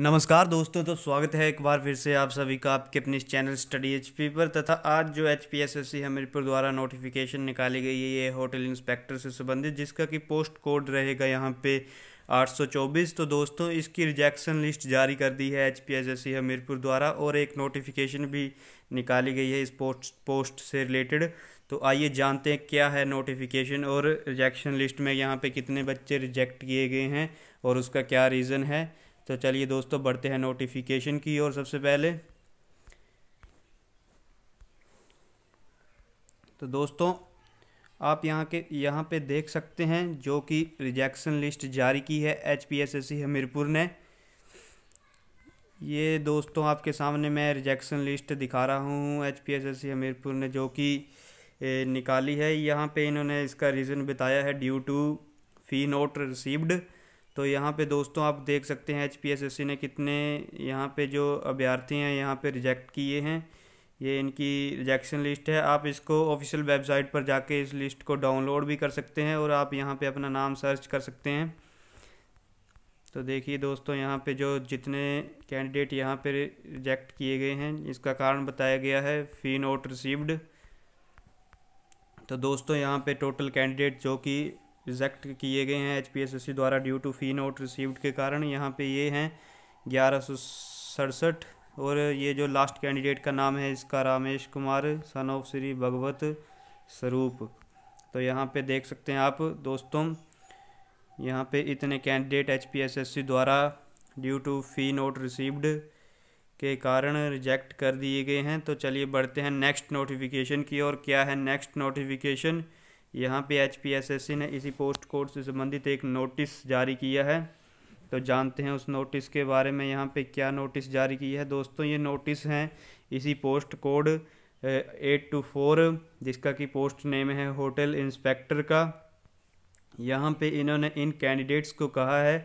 नमस्कार दोस्तों तो स्वागत है एक बार फिर से आप सभी का आपके अपने चैनल स्टडी एच पी पर तथा आज जो H P S S C Hamirpur द्वारा नोटिफिकेशन निकाली गई है ये होटल इंस्पेक्टर से संबंधित जिसका कि पोस्ट कोड रहेगा यहाँ पे 824 तो दोस्तों इसकी रिजेक्शन लिस्ट जारी कर दी है H P S S C Hamirpur द्वारा और एक नोटिफिकेशन भी निकाली गई है इस पोस्ट पोस्ट से रिलेटेड तो आइए जानते हैं क्या है नोटिफिकेशन और रिजेक्शन लिस्ट में यहाँ पे कितने बच्चे रिजेक्ट किए गए हैं और उसका क्या रीज़न है तो चलिए दोस्तों बढ़ते हैं नोटिफिकेशन की ओर सबसे पहले तो दोस्तों आप यहाँ के यहाँ पे देख सकते हैं जो कि रिजेक्शन लिस्ट जारी की है H P S S C Hamirpur ने ये दोस्तों आपके सामने मैं रिजेक्शन लिस्ट दिखा रहा हूँ H P S S C Hamirpur ने जो कि निकाली है यहाँ पे इन्होंने इसका रीज़न बताया है due to fee not received तो यहाँ पे दोस्तों आप देख सकते हैं एच ने कितने यहाँ पे जो अभ्यर्थी हैं यहाँ पे रिजेक्ट किए हैं ये इनकी रिजेक्शन लिस्ट है आप इसको ऑफिशियल वेबसाइट पर जाके इस लिस्ट को डाउनलोड भी कर सकते हैं और आप यहाँ पे अपना नाम सर्च कर सकते हैं तो देखिए दोस्तों यहाँ पे जो जितने कैंडिडेट यहाँ पे रिजेक्ट किए गए हैं इसका कारण बताया गया है फ़ी नोट रिसीव्ड तो दोस्तों यहाँ पे टोटल कैंडिडेट जो कि रिजेक्ट किए गए हैं एच द्वारा due to fee not received के कारण यहाँ पे ये हैं ग्यारह सड़सठ और ये जो लास्ट कैंडिडेट का नाम है इसका रामेश कुमार सन ऑफ श्री भगवत स्वरूप तो यहाँ पे देख सकते हैं आप दोस्तों यहाँ पे इतने कैंडिडेट एच द्वारा due to fee not received के कारण रिजेक्ट कर दिए गए हैं तो चलिए बढ़ते हैं नेक्स्ट नोटिफिकेशन की और क्या है नेक्स्ट नोटिफिकेशन यहाँ पे एच ने इसी पोस्ट कोड से संबंधित एक नोटिस जारी किया है तो जानते हैं उस नोटिस के बारे में यहाँ पे क्या नोटिस जारी की है दोस्तों ये नोटिस हैं इसी post code eight two four जिसका कि पोस्ट नेम है होटल इंस्पेक्टर का यहाँ पे इन्होंने इन कैंडिडेट्स को कहा है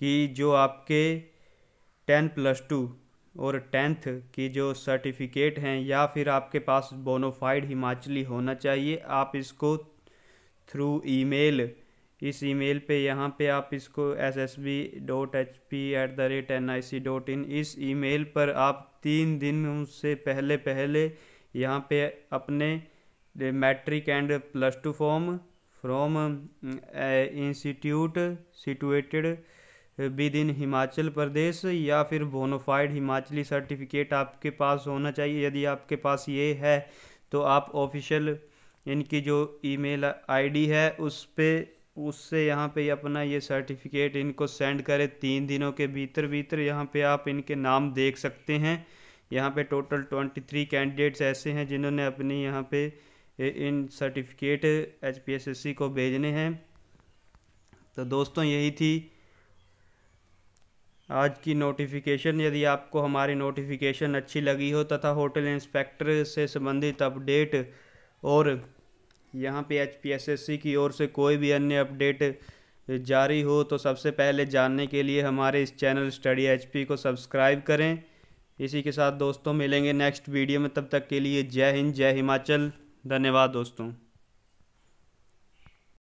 कि जो आपके टेन प्लस टू और टेंथ की जो सर्टिफिकेट हैं या फिर आपके पास बोनोफाइड हिमाचली होना चाहिए आप इसको थ्रू ईमेल इस ईमेल पे यहाँ पे आप इसको S S B dot H P at the rate N I C dot in इस ईमेल पर आप तीन दिन से पहले पहले यहाँ पे अपने matric and plus two form from institute situated within Himachal Pradesh या फिर बोनोफाइड हिमाचली सर्टिफिकेट आपके पास होना चाहिए यदि आपके पास ये है तो आप ऑफिशियल इनकी जो ईमेल आईडी है उस पर उससे यहाँ पे अपना ये सर्टिफिकेट इनको सेंड करें तीन दिनों के भीतर भीतर यहाँ पे आप इनके नाम देख सकते हैं यहाँ पे टोटल ट्वेंटी थ्री कैंडिडेट्स ऐसे हैं जिन्होंने अपनी यहाँ पे इन सर्टिफिकेट एच को भेजने हैं तो दोस्तों यही थी आज की नोटिफिकेशन यदि आपको हमारी नोटिफिकेशन अच्छी लगी हो तथा होटल इंस्पेक्टर से संबंधित अपडेट और यहाँ पे एच की ओर से कोई भी अन्य अपडेट जारी हो तो सबसे पहले जानने के लिए हमारे इस चैनल स्टडी एच को सब्सक्राइब करें इसी के साथ दोस्तों मिलेंगे नेक्स्ट वीडियो में तब तक के लिए जय हिंद जय हिमाचल धन्यवाद दोस्तों